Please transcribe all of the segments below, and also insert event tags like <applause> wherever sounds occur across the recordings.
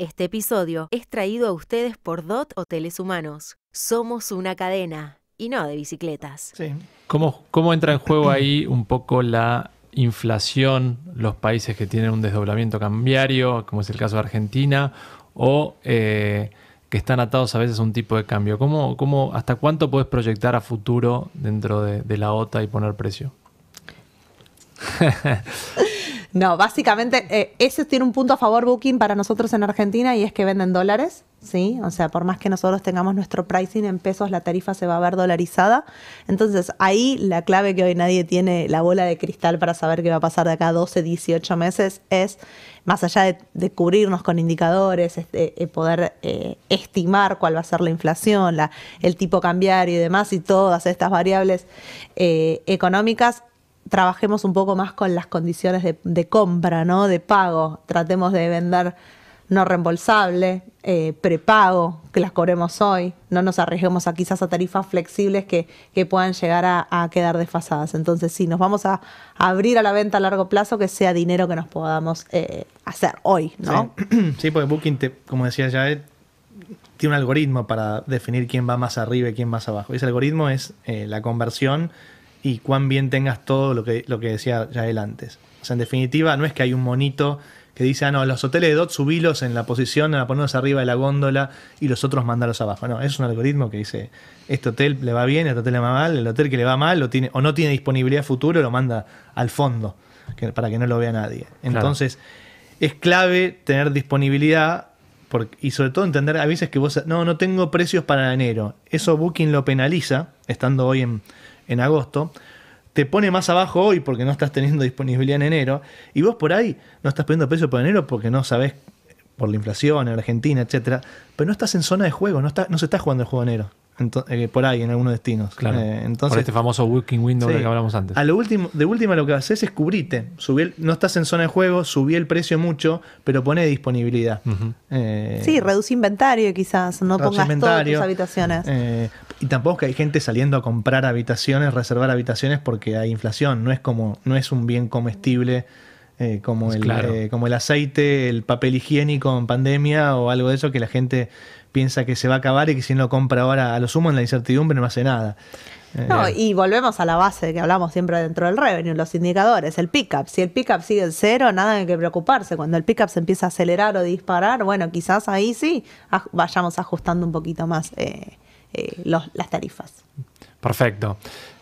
Este episodio es traído a ustedes por DOT Hoteles Humanos. Somos una cadena y no de bicicletas. Sí. ¿Cómo, entra en juego ahí un poco la inflación, los países que tienen un desdoblamiento cambiario, como es el caso de Argentina, o eh, que están atados a veces a un tipo de cambio? ¿Cómo, cómo, ¿Hasta cuánto puedes proyectar a futuro dentro de, de la OTA y poner precio? <laughs> No, básicamente, eh, ese tiene un punto a favor Booking para nosotros en Argentina y es que venden dólares, ¿sí? O sea, por más que nosotros tengamos nuestro pricing en pesos, la tarifa se va a ver dolarizada. Entonces, ahí la clave que hoy nadie tiene la bola de cristal para saber qué va a pasar de acá a 12, 18 meses es, más allá de, cubrirnos con indicadores, este, eh, poder eh, estimar cuál va a ser la inflación, la, el tipo cambiar y demás, y todas estas variables económicas, trabajemos un poco más con las condiciones de, compra, ¿no? De pago. Tratemos de vender no reembolsable, eh, prepago, que las cobremos hoy, no nos arriesguemos a quizás a tarifas flexibles que, puedan llegar a, quedar desfasadas. Entonces, sí, nos vamos a, abrir a la venta a largo plazo que sea dinero que nos podamos eh, hacer hoy, ¿no? Sí, <clears throat> porque Booking, como decía ya, eh, tiene un algoritmo para definir quién va más arriba y quién más abajo. Ese algoritmo es la conversión y cuán bien tengas todo lo que, lo que decía ya antes. O sea, en definitiva, no es que hay un monito que dice, ah, no, los hoteles de DOT subilos en la posición, a ponerlos arriba de la góndola y los otros mandarlos abajo. No, es un algoritmo que dice, este hotel le va bien, este hotel le va mal, el hotel que le va mal tiene, o no tiene disponibilidad futuro lo manda al fondo para que no lo vea nadie. Entonces, es clave tener disponibilidad y sobre todo entender a veces que vos, no, no tengo precios para enero. Eso Booking lo penaliza, estando hoy en en agosto, te pone más abajo hoy porque no estás teniendo disponibilidad en enero, y vos por ahí no estás poniendo precio por enero porque no sabés por la inflación en Argentina, etcétera, pero no estás en zona de juego, no, no se está jugando el juego enero. Eh, por ahí, en algunos destinos. Eh, por este famoso Working Window que hablamos antes. A lo último, de última lo que haces es cubrirte. no estás en zona de juego, subí el precio mucho, pero pone disponibilidad. Eh, sí, reduce inventario quizás, no pongas todas tus habitaciones. y tampoco que hay gente saliendo a comprar habitaciones, reservar habitaciones porque hay inflación. No es como, no es un bien comestible. como, como el aceite, el papel higiénico en pandemia o algo de eso que la gente piensa que se va a acabar y que si no compra ahora a lo sumo en la incertidumbre no hace nada. Eh, no, eh. y volvemos a la base que hablamos siempre dentro del revenue, los indicadores, el pickup. Si el pickup sigue en cero, nada hay que preocuparse. Cuando el pickup se empieza a acelerar o disparar, bueno, quizás ahí sí vayamos ajustando un poquito más eh, las tarifas. Perfecto.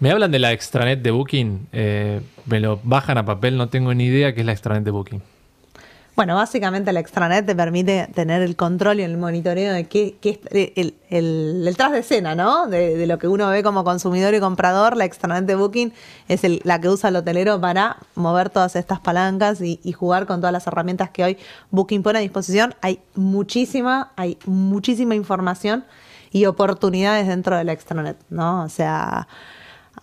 Me hablan de la extranet de Booking, me lo bajan a papel, no tengo ni idea qué es la extranet de Booking. Bueno, básicamente la extranet te permite tener el control y el monitoreo de qué, eh, el, tras de escena, ¿no? De, lo que uno ve como consumidor y comprador. La extranet de Booking es el, la que usa el hotelero para mover todas estas palancas y, y, jugar con todas las herramientas que hoy Booking pone a disposición. Hay muchísima, hay muchísima información y oportunidades dentro de la extranet, ¿no? O sea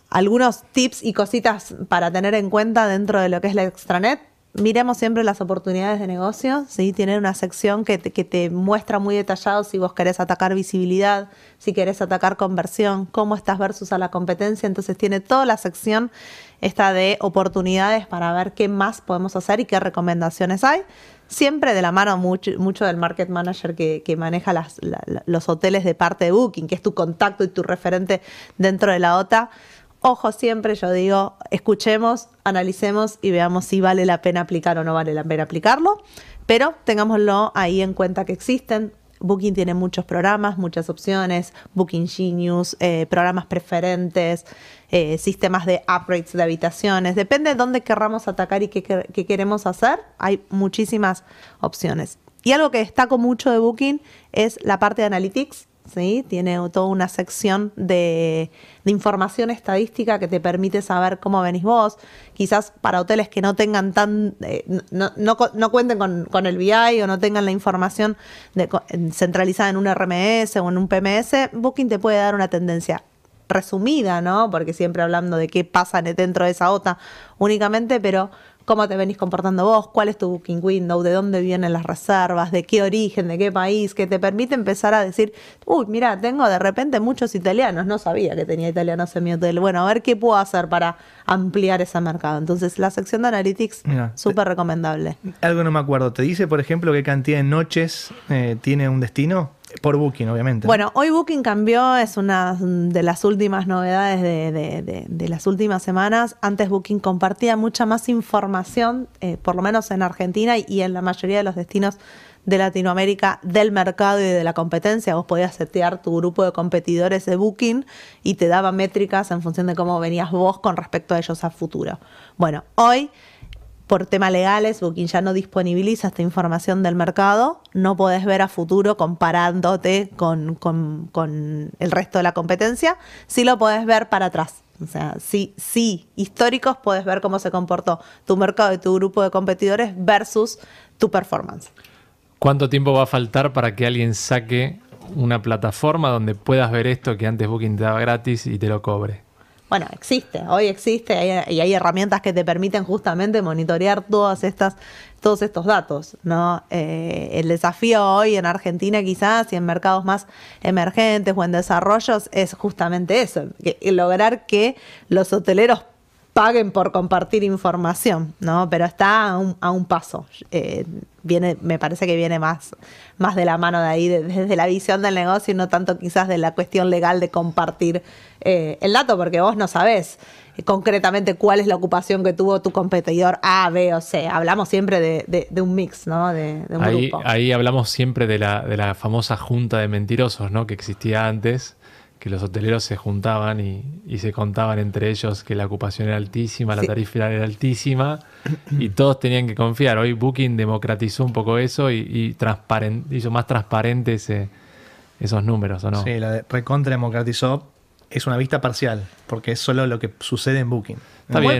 algunos tips y cositas para tener en cuenta dentro de lo que es la extranet miremos siempre las oportunidades de negocio, ¿sí? Tienen una sección que te, que te, muestra muy detallado si vos querés atacar visibilidad, si querés atacar conversión, cómo estás versus a la competencia. Entonces tiene toda la sección esta de oportunidades para ver qué más podemos hacer y qué recomendaciones hay. Siempre de la mano mucho, del market manager que, maneja las, los hoteles de parte de Booking, que es tu contacto y tu referente dentro de la OTA ojo siempre, yo digo, escuchemos, analicemos y veamos si vale la pena aplicar o no vale la pena aplicarlo, pero tengámoslo ahí en cuenta que existen. Booking tiene muchos programas, muchas opciones, Booking Genius, eh, programas preferentes, eh, sistemas de upgrades de habitaciones, depende de dónde querramos atacar y qué, qué queremos hacer, hay muchísimas opciones. Y algo que destaco mucho de Booking es la parte de Analytics, ¿sí? Tiene toda una sección de, información estadística que te permite saber cómo venís vos. Quizás para hoteles que no tengan tan, eh, no, cuenten con, el BI o no tengan la información centralizada en un RMS o en un PMS, Booking te puede dar una tendencia resumida, ¿no? Porque siempre hablando de qué pasa dentro de esa OTA únicamente, pero cómo te venís comportando vos, cuál es tu booking window, de dónde vienen las reservas, de qué origen, de qué país, que te permite empezar a decir, uy, mira, tengo de repente muchos italianos, no sabía que tenía italianos en mi hotel, bueno, a ver qué puedo hacer para ampliar ese mercado. Entonces, la sección de Analytics, súper recomendable. Algo no me acuerdo, ¿te dice, por ejemplo, qué cantidad de noches eh, tiene un destino? Por Booking, obviamente. Bueno, hoy Booking cambió, es una de las últimas novedades de, las últimas semanas. Antes Booking compartía mucha más información, eh, por lo menos en Argentina y en la mayoría de los destinos de Latinoamérica del mercado y de la competencia. Vos podías setear tu grupo de competidores de Booking y te daba métricas en función de cómo venías vos con respecto a ellos a futuro. Bueno, hoy por temas legales, Booking ya no disponibiliza esta información del mercado, no podés ver a futuro comparándote con, el resto de la competencia, sí lo podés ver para atrás. O sea, sí, sí, históricos puedes ver cómo se comportó tu mercado y tu grupo de competidores versus tu performance. ¿Cuánto tiempo va a faltar para que alguien saque una plataforma donde puedas ver esto que antes Booking te daba gratis y te lo cobre? bueno, existe, hoy existe y hay herramientas que te permiten justamente monitorear todas estas, todos estos datos, ¿no? Eh, el desafío hoy en Argentina quizás y en mercados más emergentes o en desarrollos es justamente eso, lograr que los hoteleros paguen por compartir información, ¿no? Pero está a un, paso. Eh, viene, me parece que viene más, más de la mano de ahí, desde la visión del negocio y no tanto quizás de la cuestión legal de compartir eh, el dato, porque vos no sabés eh, concretamente cuál es la ocupación que tuvo tu competidor A, B o C. Hablamos siempre de, un mix, ¿no? De, un ahí, ahí hablamos siempre de la, de la famosa junta de mentirosos, ¿no? Que existía antes que los hoteleros se juntaban y, se contaban entre ellos que la ocupación era altísima, la tarifa era altísima y todos tenían que confiar. Hoy Booking democratizó un poco eso y, hizo más transparente eh, esos números, ¿o no? Sí, la de, democratizó es una vista parcial, porque es solo lo que sucede en Booking.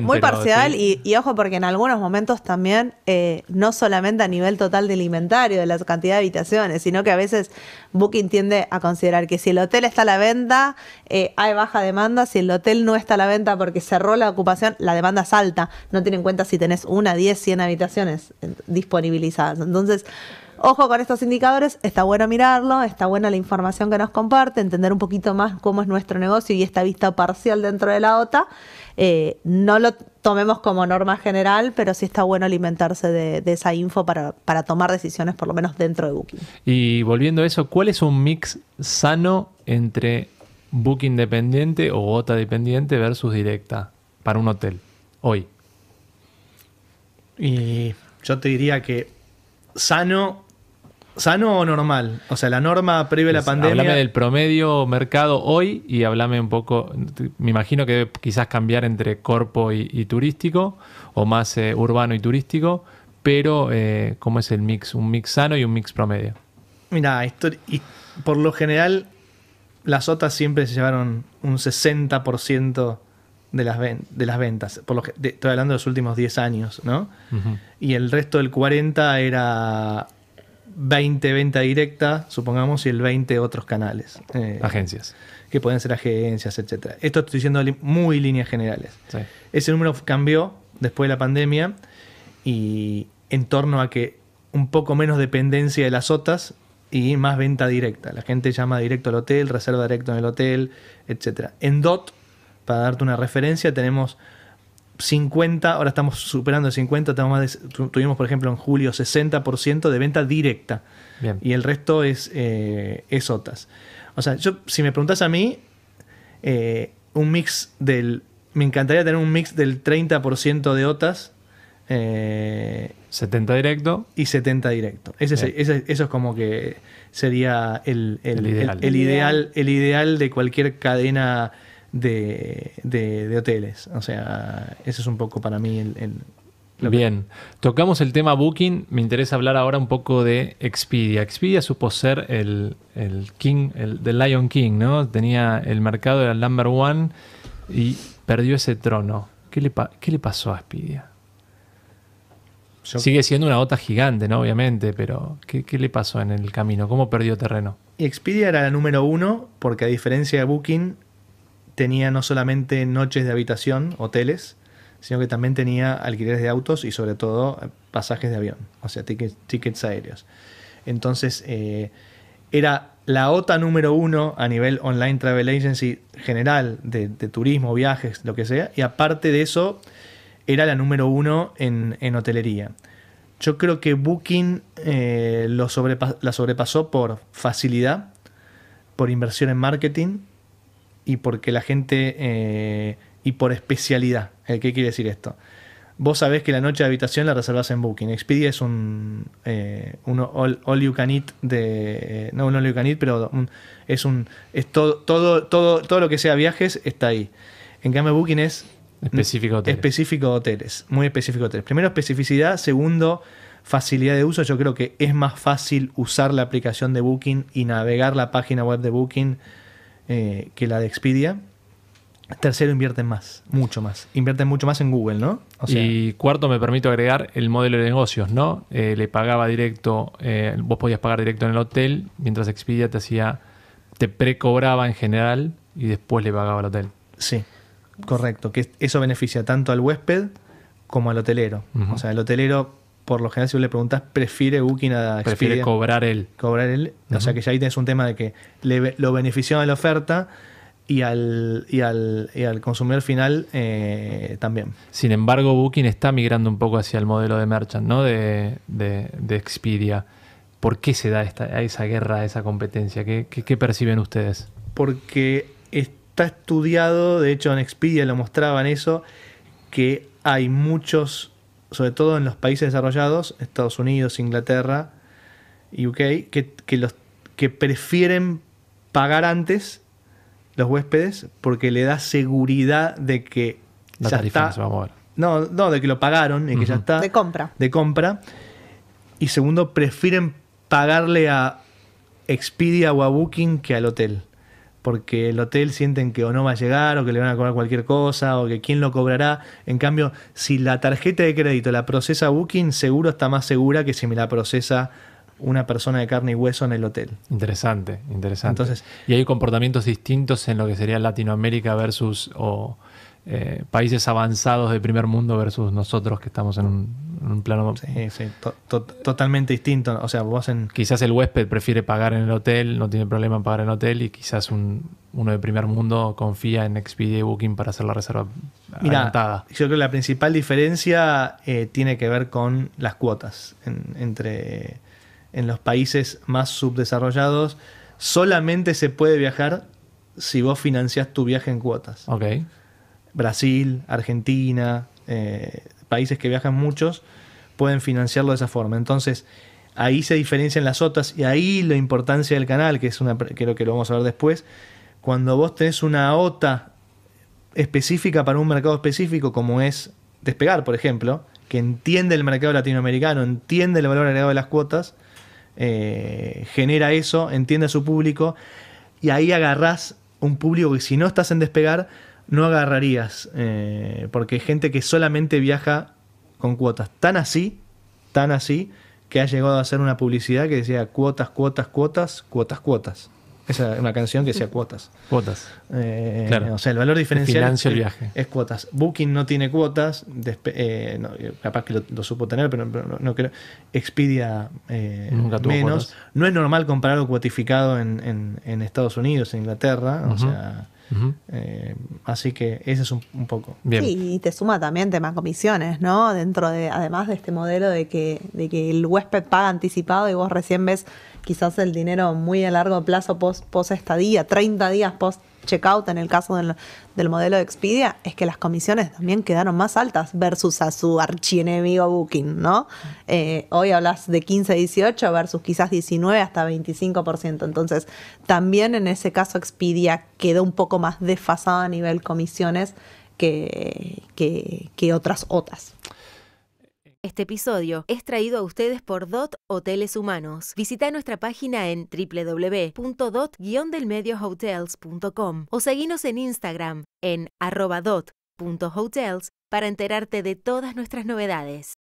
muy, parcial y, ojo porque en algunos momentos también, eh, no solamente a nivel total del inventario, de la cantidad de habitaciones, sino que a veces Booking tiende a considerar que si el hotel está a la venta, eh, hay baja demanda, si el hotel no está a la venta porque cerró la ocupación, la demanda es alta, no tiene en cuenta si tenés una, diez, cien habitaciones disponibilizadas. Entonces, Ojo con estos indicadores, está bueno mirarlo, está buena la información que nos comparte, entender un poquito más cómo es nuestro negocio y esta vista parcial dentro de la OTA. Eh, no lo tomemos como norma general, pero sí está bueno alimentarse de, esa info para, para, tomar decisiones, por lo menos dentro de Booking. Y volviendo a eso, ¿cuál es un mix sano entre Booking dependiente o OTA dependiente versus directa para un hotel hoy? Y yo te diría que sano sano o normal? O sea, la norma previa la pues, pandemia. Háblame del promedio mercado hoy y háblame un poco. Me imagino que debe quizás cambiar entre corpo y, turístico, o más eh, urbano y turístico, pero eh, ¿cómo es el mix? ¿Un mix sano y un mix promedio? Mira, por lo general, las OTAS siempre se llevaron un 60% de las, de las ventas. Por lo que, estoy hablando de los últimos 10 años, ¿no? Y el resto del 40 era 20 venta directa, supongamos, y el 20 otros canales. Eh, agencias. Que pueden ser agencias, etc. Esto estoy diciendo muy líneas generales. Ese número cambió después de la pandemia y en torno a que un poco menos dependencia de las OTAS y más venta directa. La gente llama directo al hotel, reserva directo en el hotel, etc. En DOT, para darte una referencia, tenemos 50, ahora estamos superando el 50, más tuvimos por ejemplo en julio 60% de venta directa y el resto es, eh, OTAS. O sea, yo, si me preguntas a mí, eh, un mix del... Me encantaría tener un mix del 30% de OTAS. 70 eh, directo. Y 70 directo. Ese, eso es como que sería el, ideal. el ideal de cualquier cadena de, hoteles. O sea, eso es un poco para mí el, Bien, tocamos el tema Booking, me interesa hablar ahora un poco de Expedia. Expedia supo ser el, King, el Lion King, ¿no? Tenía el mercado, era el number one y perdió ese trono. ¿Qué le, le pasó a Expedia? Sigue siendo una gota gigante, ¿no? Obviamente, pero ¿qué, ¿qué, le pasó en el camino? ¿Cómo perdió terreno? Expedia era la número uno porque a diferencia de Booking, tenía no solamente noches de habitación, hoteles, sino que también tenía alquileres de autos y sobre todo eh, pasajes de avión, o sea, tickets, tickets aéreos. Entonces, eh, era la OTA número uno a nivel online travel agency general de, turismo, viajes, lo que sea, y aparte de eso, era la número uno en, hotelería. Yo creo que Booking eh, lo la sobrepasó por facilidad, por inversión en marketing y porque la gente... Eh, y por especialidad. Eh, ¿Qué quiere decir esto? Vos sabés que la noche de habitación la reservas en Booking. Expedia es un, eh, un all, you can eat de. no un all you can eat, pero es un. Es todo, todo, todo, lo que sea viajes está ahí. En cambio, Booking es. Específico hoteles. Específico hoteles. Muy específico hoteles. Primero, especificidad. Segundo, facilidad de uso. Yo creo que es más fácil usar la aplicación de Booking y navegar la página web de Booking eh, que la de Expedia. Tercero, invierten más, mucho más. Invierten mucho más en Google, ¿no? y cuarto, me permito agregar el modelo de negocios, ¿no? Eh, le pagaba directo, eh, vos podías pagar directo en el hotel, mientras Expedia te hacía, te precobraba en general y después le pagaba al hotel. Sí, correcto. Que eso beneficia tanto al huésped como al hotelero. O sea, el hotelero por lo general, si le preguntas, prefiere Booking a Expedia. Prefiere cobrar él. Cobrar él. O sea que ya ahí tienes un tema de que lo benefician a la oferta y al, al, consumidor final eh, también. Sin embargo, Booking está migrando un poco hacia el modelo de merchant, ¿no? De, de, Expedia. ¿Por qué se da esta, esa guerra, esa competencia? qué perciben ustedes? Porque está estudiado, de hecho en Expedia lo mostraban eso, que hay muchos sobre todo en los países desarrollados, Estados Unidos, Inglaterra y UK, que, los, que prefieren pagar antes los huéspedes porque le da seguridad de que la tarifa está. a No, no, de que lo pagaron y que ya está. De compra. De compra. Y segundo, prefieren pagarle a Expedia o a Booking que al hotel porque el hotel sienten que o no va a llegar o que le van a cobrar cualquier cosa o que quién lo cobrará. En cambio, si la tarjeta de crédito la procesa Booking, seguro está más segura que si me la procesa una persona de carne y hueso en el hotel. Interesante, interesante. Entonces, y hay comportamientos distintos en lo que sería Latinoamérica versus o eh, países avanzados de primer mundo versus nosotros que estamos en un, plano... totalmente distinto. O sea, vos en... Quizás el huésped prefiere pagar en el hotel, no tiene problema en pagar en el hotel y quizás uno de primer mundo confía en Expedia Booking para hacer la reserva Yo creo que la principal diferencia eh, tiene que ver con las cuotas entre... En los países más subdesarrollados solamente se puede viajar si vos financiás tu viaje en cuotas. Ok. Brasil, Argentina, eh, países que viajan muchos, pueden financiarlo de esa forma. Entonces, ahí se diferencian las OTAs y ahí la importancia del canal, que es una, creo que lo vamos a ver después, cuando vos tenés una OTA específica para un mercado específico, como es despegar, por ejemplo, que entiende el mercado latinoamericano, entiende el valor agregado de las cuotas, eh, genera eso, entiende a su público, y ahí agarrás un público que si no estás en despegar, no agarrarías, eh, porque hay gente que solamente viaja con cuotas. Tan así, tan así, que ha llegado a hacer una publicidad que decía cuotas, cuotas, cuotas, cuotas, cuotas. Esa es una canción que decía cuotas. <laughs> Cuotas. Eh, claro. O sea, el valor diferencial es, viaje. es cuotas. Booking no tiene cuotas, eh, capaz que lo, supo tener, pero no, creo. Expedia eh, menos. No es normal compararlo cuotificado en, en, Estados Unidos, en Inglaterra. O sea eh, así que ese es un, poco. Bien. y te suma también temas comisiones, ¿no? Dentro de, además de este modelo de que, de que el huésped paga anticipado y vos recién ves quizás el dinero muy a largo plazo, post, estadía, 30 días post checkout en el caso del, modelo de Expedia, es que las comisiones también quedaron más altas versus a su archienemigo Booking, ¿no? Eh, hoy hablas de 15, 18 versus quizás 19 hasta 25%. Entonces, también en ese caso Expedia quedó un poco más desfasado a nivel comisiones que, que, que otras otras. Este episodio es traído a ustedes por DOT Hoteles Humanos. Visita nuestra página en www.dot-delmediohotels.com o seguinos en Instagram en arroba dot.hotels para enterarte de todas nuestras novedades.